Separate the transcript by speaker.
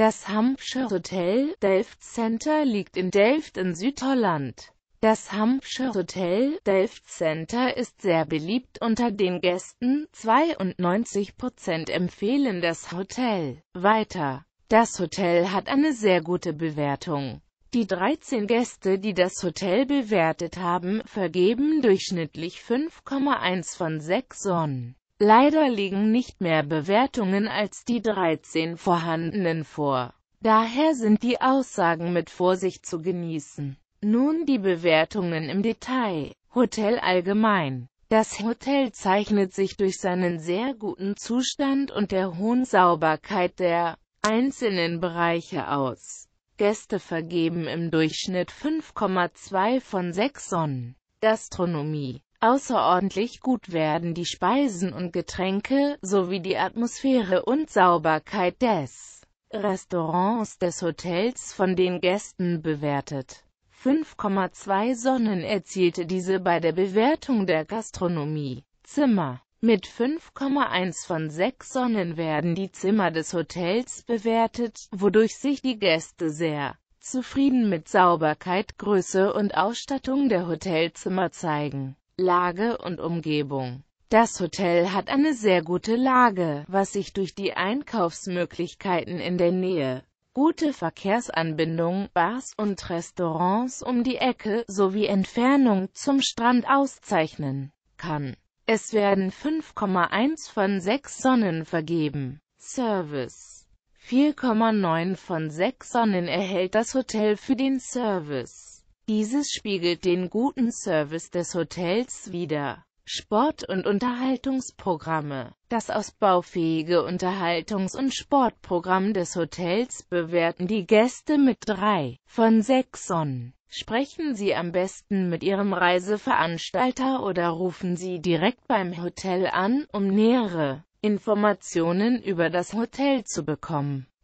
Speaker 1: Das Hampshire Hotel Delft Center liegt in Delft in Südholland. Das Hampshire Hotel Delft Center ist sehr beliebt unter den Gästen, 92% empfehlen das Hotel. Weiter. Das Hotel hat eine sehr gute Bewertung. Die 13 Gäste, die das Hotel bewertet haben, vergeben durchschnittlich 5,1 von 6 Sonnen. Leider liegen nicht mehr Bewertungen als die 13 vorhandenen vor. Daher sind die Aussagen mit Vorsicht zu genießen. Nun die Bewertungen im Detail. Hotel allgemein. Das Hotel zeichnet sich durch seinen sehr guten Zustand und der hohen Sauberkeit der einzelnen Bereiche aus. Gäste vergeben im Durchschnitt 5,2 von 6 Sonnen. Gastronomie Außerordentlich gut werden die Speisen und Getränke, sowie die Atmosphäre und Sauberkeit des Restaurants des Hotels von den Gästen bewertet. 5,2 Sonnen erzielte diese bei der Bewertung der Gastronomie. Zimmer mit 5,1 von 6 Sonnen werden die Zimmer des Hotels bewertet, wodurch sich die Gäste sehr zufrieden mit Sauberkeit, Größe und Ausstattung der Hotelzimmer zeigen. Lage und Umgebung. Das Hotel hat eine sehr gute Lage, was sich durch die Einkaufsmöglichkeiten in der Nähe, gute Verkehrsanbindung, Bars und Restaurants um die Ecke sowie Entfernung zum Strand auszeichnen kann. Es werden 5,1 von 6 Sonnen vergeben. Service 4,9 von 6 Sonnen erhält das Hotel für den Service. Dieses spiegelt den guten Service des Hotels wider. Sport- und Unterhaltungsprogramme. Das ausbaufähige Unterhaltungs- und Sportprogramm des Hotels bewerten die Gäste mit drei von sechs Sonnen. Sprechen Sie am besten mit Ihrem Reiseveranstalter oder rufen Sie direkt beim Hotel an, um nähere Informationen über das Hotel zu bekommen.